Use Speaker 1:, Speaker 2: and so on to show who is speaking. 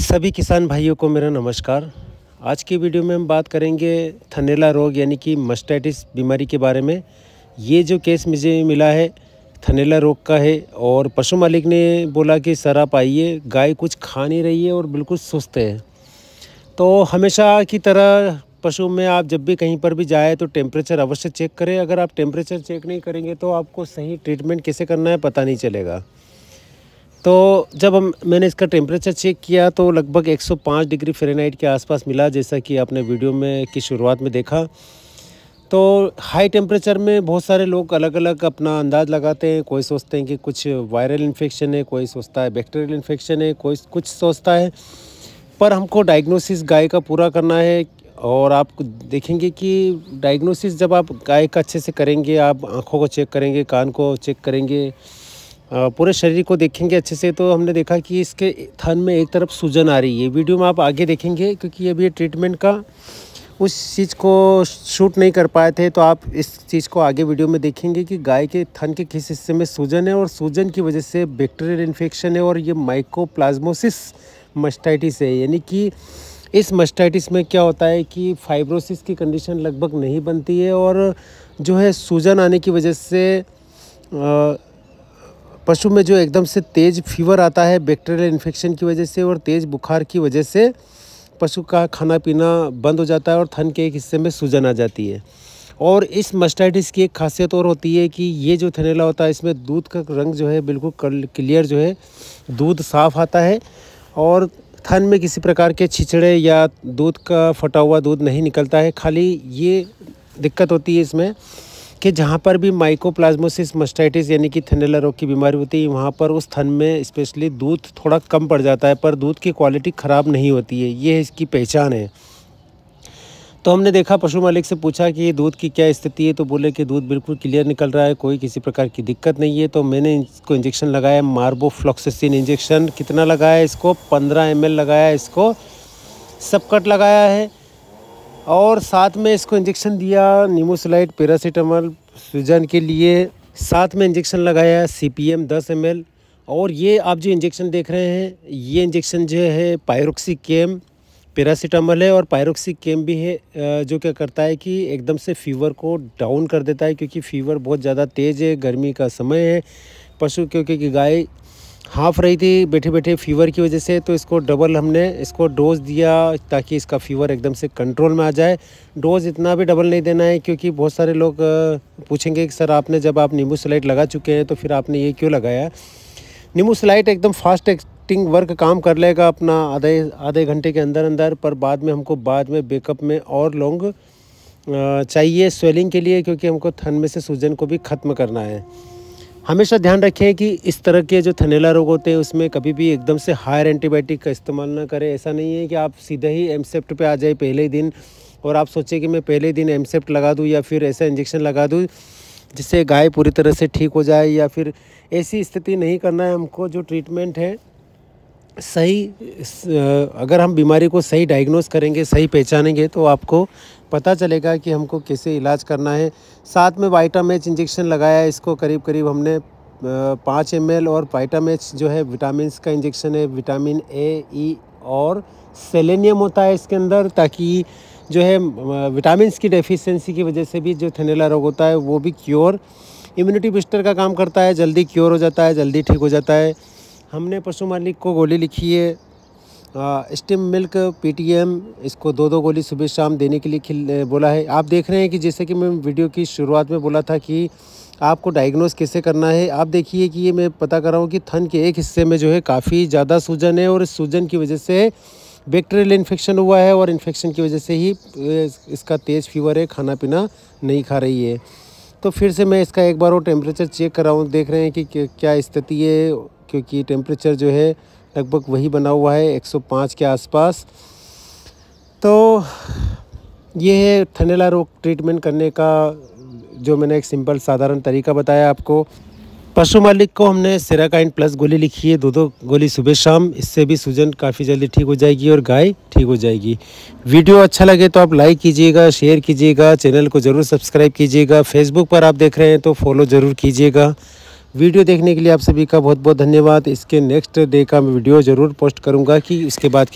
Speaker 1: सभी किसान भाइयों को मेरा नमस्कार आज की वीडियो में हम बात करेंगे थनेला रोग यानी कि मस्टाइटिस बीमारी के बारे में ये जो केस मुझे मिला है थनेला रोग का है और पशु मालिक ने बोला कि सर आप आइए गाय कुछ खा नहीं रही है और बिल्कुल सुस्त है तो हमेशा की तरह पशु में आप जब भी कहीं पर भी जाए तो टेम्परेचर अवश्य चेक करें अगर आप टेम्परेचर चेक नहीं करेंगे तो आपको सही ट्रीटमेंट कैसे करना है पता नहीं चलेगा तो जब हम मैंने इसका टेम्परेचर चेक किया तो लगभग 105 डिग्री फ़ारेनहाइट के आसपास मिला जैसा कि आपने वीडियो में की शुरुआत में देखा तो हाई टेम्परेचर में बहुत सारे लोग अलग अलग अपना अंदाज़ लगाते हैं कोई सोचते हैं कि कुछ वायरल इन्फेक्शन है कोई सोचता है बैक्टीरियल इन्फेक्शन है कोई कुछ सोचता है पर हमको डायग्नोसिस गाय का पूरा करना है और आप देखेंगे कि डायग्नोसिस जब आप गाय का अच्छे से करेंगे आप आँखों को चेक करेंगे कान को चेक करेंगे पूरे शरीर को देखेंगे अच्छे से तो हमने देखा कि इसके थन में एक तरफ सूजन आ रही है वीडियो में आप आगे देखेंगे क्योंकि ये भी ट्रीटमेंट का उस चीज़ को शूट नहीं कर पाए थे तो आप इस चीज़ को आगे वीडियो में देखेंगे कि गाय के थन के किस हिस्से में सूजन है और सूजन की वजह से बैक्टीरियल इन्फेक्शन है और ये माइकोप्लाज्मोसिस मस्टाइटिस है यानी कि इस मस्टाइटिस में क्या होता है कि फाइब्रोसिस की कंडीशन लगभग नहीं बनती है और जो है सूजन आने की वजह से पशु में जो एकदम से तेज़ फीवर आता है बैक्टीरियल इन्फेक्शन की वजह से और तेज़ बुखार की वजह से पशु का खाना पीना बंद हो जाता है और थन के एक हिस्से में सूजन आ जाती है और इस मस्टाइटिस की एक खासियत और होती है कि ये जो थनेला होता है इसमें दूध का रंग जो है बिल्कुल क्लियर जो है दूध साफ़ आता है और थन में किसी प्रकार के छिछड़े या दूध का फटा हुआ दूध नहीं निकलता है खाली ये दिक्कत होती है इसमें कि जहाँ पर भी माइकोप्लाज्मोसिस मस्टाइटिस यानी कि थनेला रोग की बीमारी होती है वहाँ पर उस थन में स्पेशली दूध थोड़ा कम पड़ जाता है पर दूध की क्वालिटी ख़राब नहीं होती है ये इसकी पहचान है तो हमने देखा पशु मालिक से पूछा कि दूध की क्या स्थिति है तो बोले कि दूध बिल्कुल क्लियर निकल रहा है कोई किसी प्रकार की दिक्कत नहीं है तो मैंने इसको इंजेक्शन लगाया मार्बोफ्लॉक्सिन इंजेक्शन कितना लगाया इसको 15 एम लगाया इसको सबकट लगाया है और साथ में इसको इंजेक्शन दिया निमोसलाइट पैरासीटामल सूजन के लिए साथ में इंजेक्शन लगाया सी पी एम दस एम एल और ये आप जो इंजेक्शन देख रहे हैं ये इंजेक्शन जो है पायरोक्सी केम पैरासीटामल है और पायरोक्सी केम भी है जो क्या करता है कि एकदम से फीवर को डाउन कर देता है क्योंकि फीवर बहुत ज़्यादा तेज़ है गर्मी का समय है पशु क्योंकि गाय हाफ रही थी बैठे बैठे फीवर की वजह से तो इसको डबल हमने इसको डोज दिया ताकि इसका फीवर एकदम से कंट्रोल में आ जाए डोज इतना भी डबल नहीं देना है क्योंकि बहुत सारे लोग पूछेंगे कि सर आपने जब आप नींबू स्लाइट लगा चुके हैं तो फिर आपने ये क्यों लगाया नींबू स्लाइट एकदम फास्ट एक्टिंग वर्क काम कर लेगा अपना आधे आधे घंटे के अंदर अंदर पर बाद में हमको बाद में बेकअप में और लॉन्ग चाहिए स्वेलिंग के लिए क्योंकि हमको थन में से सूजन को भी ख़त्म करना है हमेशा ध्यान रखें कि इस तरह के जो थनेला रोग होते हैं उसमें कभी भी एकदम से हायर एंटीबायोटिक का इस्तेमाल ना करें ऐसा नहीं है कि आप सीधा ही एमसेप्ट पे आ जाए पहले ही दिन और आप सोचें कि मैं पहले दिन एमसेप्ट लगा दूँ या फिर ऐसा इंजेक्शन लगा दूँ जिससे गाय पूरी तरह से ठीक हो जाए या फिर ऐसी स्थिति नहीं करना है हमको जो ट्रीटमेंट है सही अगर हम बीमारी को सही डायग्नोस करेंगे सही पहचानेंगे तो आपको पता चलेगा कि हमको कैसे इलाज करना है साथ में वाइटामेच इंजेक्शन लगाया इसको करीब करीब हमने पाँच एम और वाइटामच जो है विटामिन का इंजेक्शन है विटामिन ए ई और सेलेनियम होता है इसके अंदर ताकि जो है विटामिन की डेफिशिएंसी की वजह से भी जो थनेला रोग होता है वो भी क्योर इम्यूनिटी बूस्टर का काम करता है जल्दी क्योर हो जाता है जल्दी ठीक हो जाता है हमने पशु मालिक को गोली लिखी है स्टिम मिल्क पीटीएम इसको दो दो गोली सुबह शाम देने के लिए बोला है आप देख रहे हैं कि जैसे कि मैं वीडियो की शुरुआत में बोला था कि आपको डायग्नोस कैसे करना है आप देखिए कि ये मैं पता कर रहा हूँ कि थन के एक हिस्से में जो है काफ़ी ज़्यादा सूजन है और इस सूजन की वजह से बैक्टीरियल इन्फेक्शन हुआ है और इन्फेक्शन की वजह से ही इसका तेज़ फीवर है खाना पीना नहीं खा रही है तो फिर से मैं इसका एक बार और टेम्परेचर चेक कर रहा हूँ देख रहे हैं कि क्या स्थिति है क्योंकि टेम्परेचर जो है लगभग वही बना हुआ है 105 के आसपास तो ये है थनेला रोग ट्रीटमेंट करने का जो मैंने एक सिंपल साधारण तरीका बताया आपको पशु मालिक को हमने सेराकाइन प्लस गोली लिखी है दो दो गोली सुबह शाम इससे भी सूजन काफ़ी जल्दी ठीक हो जाएगी और गाय ठीक हो जाएगी वीडियो अच्छा लगे तो आप लाइक कीजिएगा शेयर कीजिएगा चैनल को ज़रूर सब्सक्राइब कीजिएगा फेसबुक पर आप देख रहे हैं तो फॉलो ज़रूर कीजिएगा वीडियो देखने के लिए आप सभी का बहुत बहुत धन्यवाद इसके नेक्स्ट डे का मैं वीडियो ज़रूर पोस्ट करूंगा कि इसके बाद की